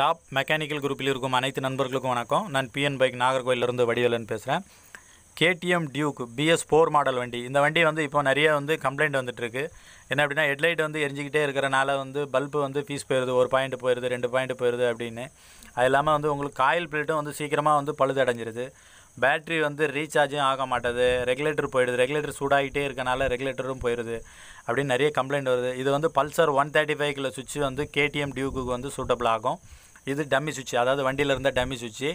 top mechanical குரூப்பில் இருக்கும் அனைத்து நண்பர்களுக்கும் வணக்கம் நான் பிஎன் பைக் நாகர்கோயிலிருந்து வடிவேலன் பேசுகிறேன் KTM Duke BS four model வண்டி இந்த வண்டி வந்து இப்போ நிறைய வந்து கம்ப்ளைண்ட் வந்துட்டுருக்கு என்ன அப்படின்னா ஹெட்லைட் வந்து எரிஞ்சிக்கிட்டே இருக்கிறனால வந்து பல்பு வந்து ஃபீஸ் போயிடுது ஒரு பாயிண்ட் போயிடுது ரெண்டு பாயிண்ட் போயிடுது அப்படின்னு அது இல்லாமல் வந்து உங்களுக்கு காயில் பிளேட்டும் வந்து சீக்கிரமாக வந்து பழுது அடைஞ்சிருது பேட்ரி வந்து ரீசார்ஜும் ஆக மாட்டேது ரெகுலேட்டர் போயிடுது ரெகுலேட்டர் சூடாகிட்டே இருக்கனால ரெகுலேட்டரும் போயிடுது அப்படின்னு நிறைய கம்ப்ளைண்ட் வருது இது வந்து Pulsar one thirty five kill சுவிட்ச் வந்து கேடிஎம் டியூக்கு வந்து சூட்டபிள் ஆகும் இது டம்மி சுவிட்ச் அதாவது வண்டியில் இருந்தால் டம்மி சுவிட்சு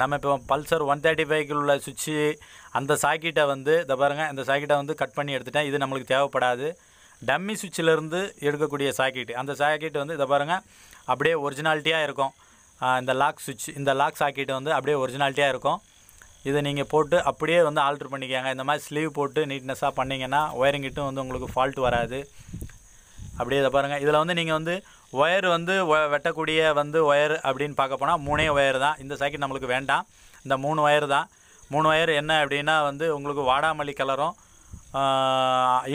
நம்ம இப்போ பல்சர் ஒன் தேர்ட்டி ஃபைவ்க்குள்ள உள்ள சுவிட்சு அந்த சாக்கெட்டை வந்து இந்த பாருங்கள் இந்த சாக்கெட்டை வந்து கட் பண்ணி எடுத்துட்டேன் இது நம்மளுக்கு தேவைப்படாது டம்மி சுவிட்சிலேருந்து எடுக்கக்கூடிய சாக்கெட்டு அந்த சாக்கெட்டு வந்து இதை பாருங்கள் அப்படியே ஒரிஜினாலிட்டியாக இருக்கும் இந்த லாக் சுவிட்ச் இந்த லாக் சாக்கெட்டு வந்து அப்படியே ஒரிஜினாலிட்டியாக இருக்கும் இதை நீங்கள் போட்டு அப்படியே வந்து ஆல்ட்ரு பண்ணிக்கோங்க இந்த மாதிரி ஸ்லீவ் போட்டு நீட்னஸாக பண்ணிங்கன்னா ஒயரிங் கிட்டும் வந்து உங்களுக்கு ஃபால்ட் வராது அப்படியே இதை பாருங்கள் இதில் வந்து நீங்கள் வந்து ஒயர் வந்து வெட்டக்கூடிய வந்து ஒயர் அப்படின்னு பார்க்க போனால் மூணே ஒயர் தான் இந்த சாக்கெட் நம்மளுக்கு வேண்டாம் இந்த மூணு ஒயர் தான் மூணு ஒயர் என்ன அப்படின்னா வந்து உங்களுக்கு வாடாமல்லி கலரும்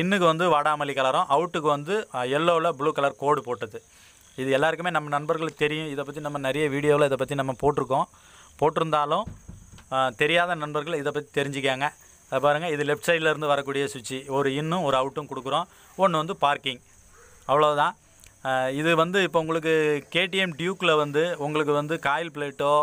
இன்னுக்கு வந்து வாடாமல்லி கலரும் அவுட்டுக்கு வந்து எல்லோவில் ப்ளூ கலர் கோடு போட்டது இது எல்லாருக்குமே நம்ம நண்பர்களுக்கு தெரியும் இதை பற்றி நம்ம நிறைய வீடியோவில் இதை பற்றி நம்ம போட்டிருக்கோம் போட்டிருந்தாலும் தெரியாத நண்பர்கள் இதை பற்றி தெரிஞ்சுக்காங்க அதை பாருங்கள் இது லெஃப்ட் சைட்லேருந்து வரக்கூடிய சுவிட்சு ஒரு இன்னும் ஒரு அவுட்டும் கொடுக்குறோம் ஒன்று வந்து பார்க்கிங் அவ்வளோதான் இது வந்து இப்போ உங்களுக்கு கேடிஎம் டியூக்கில் வந்து உங்களுக்கு வந்து காயில் பிளேட்டோ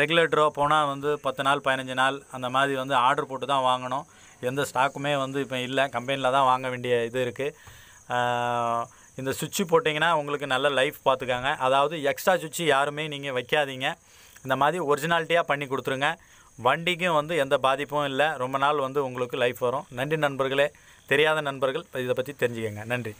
ரெகுலேட்டரோ போனால் வந்து பத்து நாள் பதினஞ்சு நாள் அந்த மாதிரி வந்து ஆர்டர் போட்டு தான் வாங்கணும் எந்த ஸ்டாக்குமே வந்து இப்போ இல்லை கம்பெனியில் தான் வாங்க வேண்டிய இது இருக்குது இந்த சுவிட்சு போட்டிங்கன்னா உங்களுக்கு நல்ல லைஃப் பார்த்துக்காங்க அதாவது எக்ஸ்ட்ரா சுவிட்சு யாருமே நீங்கள் வைக்காதீங்க இந்த மாதிரி ஒரிஜினாலிட்டியாக பண்ணி கொடுத்துருங்க வண்டிக்கும் வந்து எந்த பாதிப்பும் இல்லை ரொம்ப நாள் வந்து உங்களுக்கு லைஃப் வரும் நன்றி நண்பர்களே தெரியாத நண்பர்கள் இதை பற்றி தெரிஞ்சுக்கங்க நன்றி